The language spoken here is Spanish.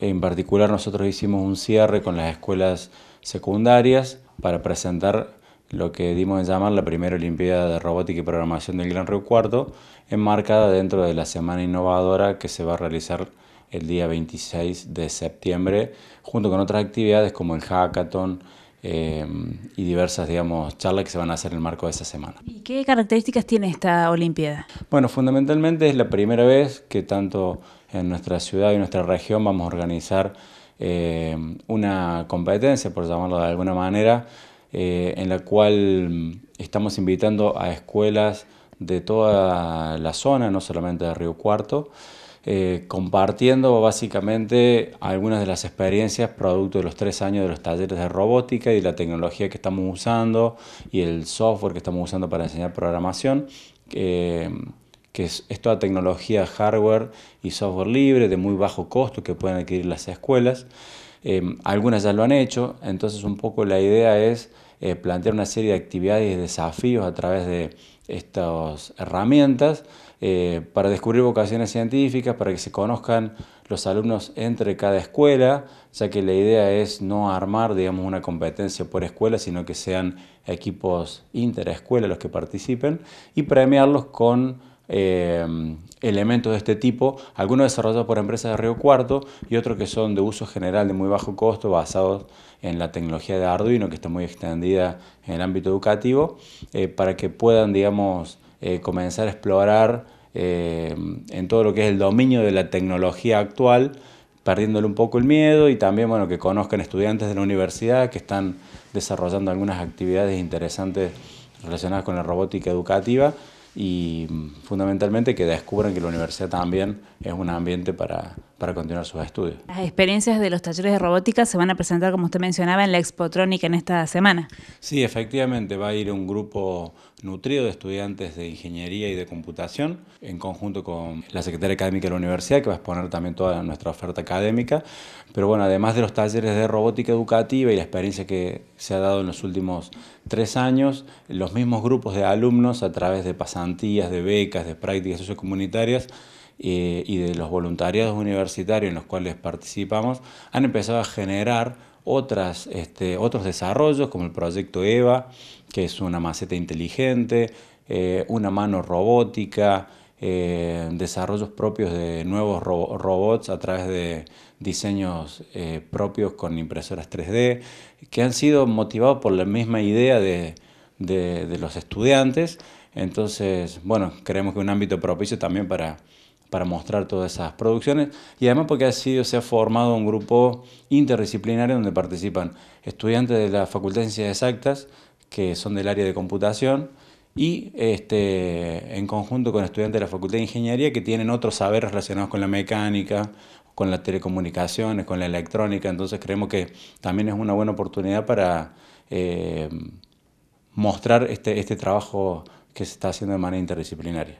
En particular nosotros hicimos un cierre con las escuelas secundarias para presentar lo que dimos en llamar la primera Olimpiada de Robótica y Programación del Gran Río Cuarto, enmarcada dentro de la Semana Innovadora que se va a realizar el día 26 de septiembre, junto con otras actividades como el hackathon, eh, y diversas, digamos, charlas que se van a hacer en el marco de esa semana. ¿Y qué características tiene esta Olimpiada? Bueno, fundamentalmente es la primera vez que tanto en nuestra ciudad y nuestra región vamos a organizar eh, una competencia, por llamarlo de alguna manera, eh, en la cual estamos invitando a escuelas de toda la zona, no solamente de Río Cuarto, eh, compartiendo básicamente algunas de las experiencias producto de los tres años de los talleres de robótica y de la tecnología que estamos usando y el software que estamos usando para enseñar programación. Eh, que es, toda tecnología hardware y software libre de muy bajo costo que pueden adquirir las escuelas. Eh, algunas ya lo han hecho, entonces un poco la idea es plantear una serie de actividades y desafíos a través de estas herramientas eh, para descubrir vocaciones científicas, para que se conozcan los alumnos entre cada escuela, ya que la idea es no armar, digamos, una competencia por escuela, sino que sean equipos interescuela los que participen y premiarlos con eh, elementos de este tipo, algunos desarrollados por empresas de Río Cuarto y otros que son de uso general de muy bajo costo, basados en la tecnología de Arduino, que está muy extendida en el ámbito educativo, eh, para que puedan, digamos, eh, comenzar a explorar eh, en todo lo que es el dominio de la tecnología actual, perdiéndole un poco el miedo y también bueno, que conozcan estudiantes de la universidad que están desarrollando algunas actividades interesantes relacionadas con la robótica educativa y mm, fundamentalmente que descubran que la universidad también es un ambiente para para continuar sus estudios. Las experiencias de los talleres de robótica se van a presentar, como usted mencionaba, en la Expotrónica en esta semana. Sí, efectivamente, va a ir un grupo nutrido de estudiantes de ingeniería y de computación, en conjunto con la Secretaría Académica de la Universidad, que va a exponer también toda nuestra oferta académica. Pero bueno, además de los talleres de robótica educativa y la experiencia que se ha dado en los últimos tres años, los mismos grupos de alumnos, a través de pasantías, de becas, de prácticas sociocomunitarias, eh, y de los voluntariados universitarios en los cuales participamos, han empezado a generar otras, este, otros desarrollos como el proyecto EVA, que es una maceta inteligente, eh, una mano robótica, eh, desarrollos propios de nuevos robots a través de diseños propios con impresoras 3D, que han sido motivados por la misma idea de, de los estudiantes. Entonces, bueno, creemos que un ámbito propicio también para para mostrar todas esas producciones y además porque ha se ha formado un grupo interdisciplinario donde participan estudiantes de la Facultad de Ciencias Exactas, que son del área de computación, y este, en conjunto con estudiantes de la Facultad de Ingeniería que tienen otros saberes relacionados con la mecánica, con las telecomunicaciones, con la electrónica, entonces creemos que también es una buena oportunidad para eh, mostrar este, este trabajo que se está haciendo de manera interdisciplinaria.